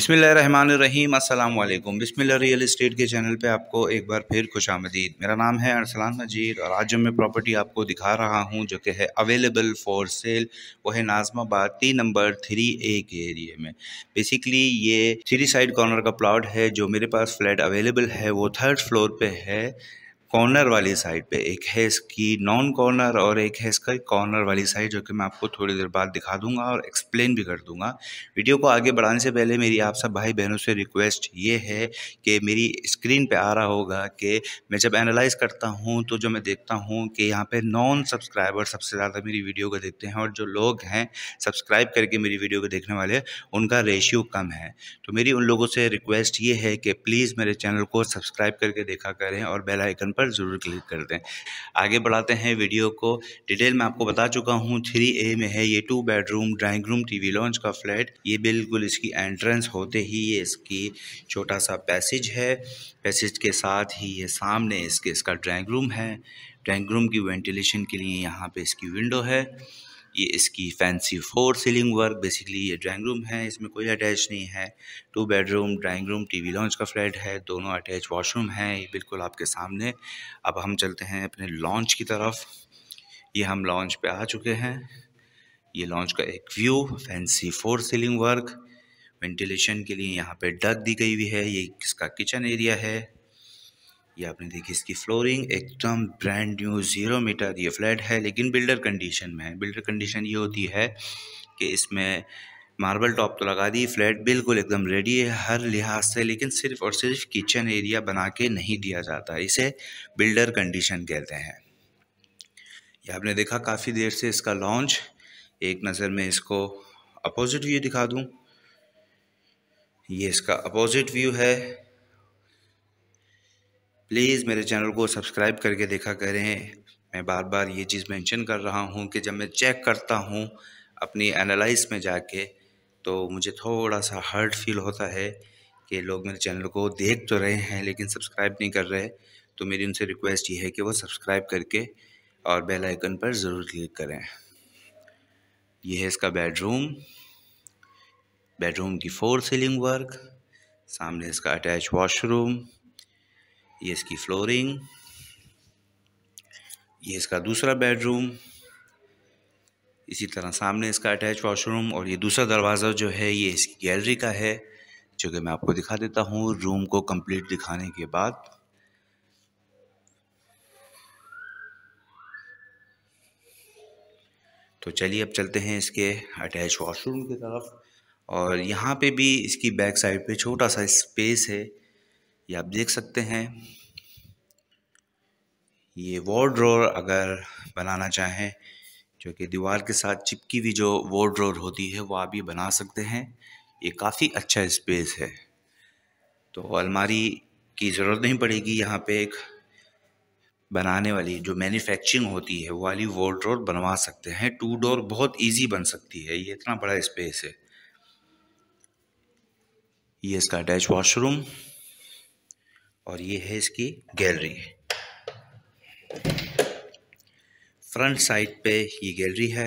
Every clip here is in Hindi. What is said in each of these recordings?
अस्सलाम वालेकुम बिसमिल्ल रियल इस्टेट के चैनल पे आपको एक बार फिर खुश आमदीद मेरा नाम है अरसलान मजीद और आज जो मैं प्रॉपर्टी आपको दिखा रहा हूँ जो कि है अवेलेबल फॉर सेल वो है Nazimabad T number three A के एरिए में बेसिकली ये थ्री साइड कॉर्नर का प्लाट है जो मेरे पास फ्लैट अवेलेबल है वो थर्ड फ्लोर पर है कॉर्नर वाली साइड पे एक है इसकी नॉन कॉर्नर और एक है इसका कॉर्नर वाली साइड जो कि मैं आपको थोड़ी देर बाद दिखा दूंगा और एक्सप्लेन भी कर दूंगा वीडियो को आगे बढ़ाने से पहले मेरी आप सब भाई बहनों से रिक्वेस्ट ये है कि मेरी स्क्रीन पे आ रहा होगा कि मैं जब एनालाइज करता हूँ तो जो मैं देखता हूँ कि यहाँ पर नॉन सब्सक्राइबर सबसे ज़्यादा मेरी वीडियो को देखते हैं और जो लोग हैं सब्सक्राइब करके मेरी वीडियो को देखने वाले उनका रेशियो कम है तो मेरी उन लोगों से रिक्वेस्ट ये है कि प्लीज़ मेरे चैनल को सब्सक्राइब करके देखा करें और बेलाइकन पर पर ज़रूर क्लिक कर दें आगे बढ़ाते हैं वीडियो को डिटेल में आपको बता चुका हूँ थ्री ए में है ये two bedroom drawing room TV वी लॉन्च का फ्लैट ये बिल्कुल इसकी एंट्रेंस होते ही ये इसकी छोटा सा पैसेज है पैसेज के साथ ही ये सामने इसके इसका ड्राइंग रूम है ड्राइंग रूम की वेंटिलेशन के लिए यहाँ पे इसकी विंडो है ये इसकी fancy false ceiling work basically ये ड्राइंग रूम है इसमें कोई अटैच नहीं है two bedroom drawing room TV lounge का फ्लैट है दोनों अटैच वॉशरूम है ये बिल्कुल आपके सामने अब हम चलते हैं अपने लॉन्च की तरफ ये हम लॉन्च पे आ चुके हैं ये लॉन्च का एक view fancy false ceiling work ventilation के लिए यहाँ पे डक दी गई हुई है ये किसका किचन एरिया है ये आपने देखी इसकी फ्लोरिंग एकदम ब्रांड न्यू ज़ीरो मीटर ये फ्लैट है लेकिन बिल्डर कंडीशन में है बिल्डर कंडीशन ये होती है कि इसमें मार्बल टॉप तो लगा दी फ्लैट बिल्कुल एकदम रेडी है हर लिहाज से लेकिन सिर्फ और सिर्फ किचन एरिया बना के नहीं दिया जाता इसे बिल्डर कंडीशन कहते हैं ये आपने देखा काफ़ी देर से इसका लॉन्च एक नज़र में इसको अपोजिट व्यू दिखा दूँ ये इसका अपोजिट व्यू है प्लीज़ मेरे चैनल को सब्सक्राइब करके देखा करें मैं बार बार ये चीज़ मेंशन कर रहा हूँ कि जब मैं चेक करता हूँ अपनी एनालाइज में जाके तो मुझे थोड़ा सा हर्ट फील होता है कि लोग मेरे चैनल को देख तो रहे हैं लेकिन सब्सक्राइब नहीं कर रहे तो मेरी उनसे रिक्वेस्ट ये है कि वो सब्सक्राइब करके और बेल आइकन पर ज़रूर क्लिक करें यह है इसका बेडरूम बेडरूम की फोर सीलिंग वर्क सामने इसका अटैच वॉशरूम ये इसकी फ्लोरिंग ये इसका दूसरा बेडरूम इसी तरह सामने इसका अटैच वॉशरूम और ये दूसरा दरवाज़ा जो है ये इसकी गैलरी का है जो कि मैं आपको दिखा देता हूँ रूम को कंप्लीट दिखाने के बाद तो चलिए अब चलते हैं इसके अटैच वॉशरूम की तरफ और यहाँ पे भी इसकी बैक साइड पे छोटा सा स्पेस है ये आप देख सकते हैं ये वॉर्ड्रोर अगर बनाना चाहें जो कि दीवार के साथ चिपकी हुई जो वॉर्ड्रोर होती है वो आप ये बना सकते हैं ये काफ़ी अच्छा स्पेस है तो अलमारी की ज़रूरत नहीं पड़ेगी यहाँ पे एक बनाने वाली जो मैन्युफैक्चरिंग होती है वो वाली वॉर्ड्रोर बनवा सकते हैं टू डोर बहुत इजी बन सकती है ये इतना बड़ा स्पेस है ये इसका अटैच वॉशरूम और ये है इसकी गैलरी फ्रंट साइड पे ये गैलरी है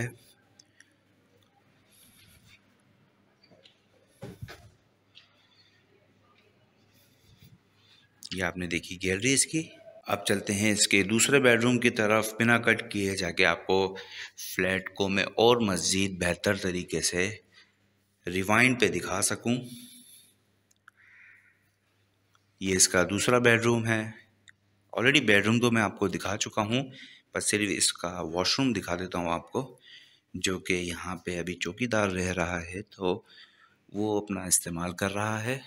ये आपने देखी गैलरी इसकी अब चलते हैं इसके दूसरे बेडरूम की तरफ बिना कट किए जाके आपको फ्लैट को मैं और मज़ीद बेहतर तरीके से रिवाइंड पे दिखा सकूं ये इसका दूसरा बेडरूम है ऑलरेडी बेडरूम तो मैं आपको दिखा चुका हूँ पर सिर्फ इसका वॉशरूम दिखा देता हूँ आपको जो कि यहाँ पे अभी चौकीदार रह रहा है तो वो अपना इस्तेमाल कर रहा है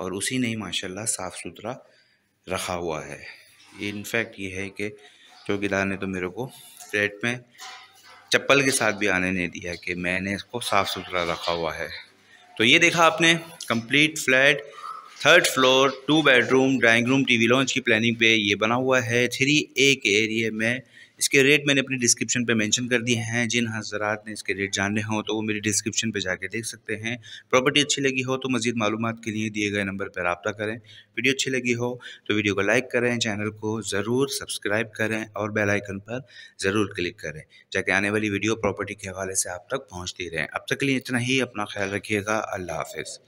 और उसी ने माशाल्लाह साफ़ सुथरा रखा हुआ है इनफैक्ट ये है कि चौकीदार ने तो मेरे को फ्लैट में चप्पल के साथ भी आने नहीं दिया कि मैंने इसको साफ़ सुथरा रखा हुआ है तो ये देखा आपने complete flat third floor two bedroom drawing room TV lounge की प्लानिंग पे ये बना हुआ है थ्री ए के एरिए में इसके रेट मैंने अपनी डिस्क्रिप्शन पे मेंशन कर दिए हैं जिन हजरात ने इसके रेट जानने हों तो वो मेरी डिस्क्रिप्शन पे जाके देख सकते हैं प्रॉपर्टी अच्छी लगी हो तो मजीद मालूम के लिए दिए गए नंबर पर रबता करें वीडियो अच्छी लगी हो तो वीडियो को लाइक करें चैनल को ज़रूर सब्सक्राइब करें और बेलाइकन पर ज़रूर क्लिक करें जाके आने वाली वीडियो प्रॉपर्टी के हवाले से आप तक पहुँचती रहें अब तक के लिए इतना ही अपना ख्याल रखिएगा अल्लाह हाफिज़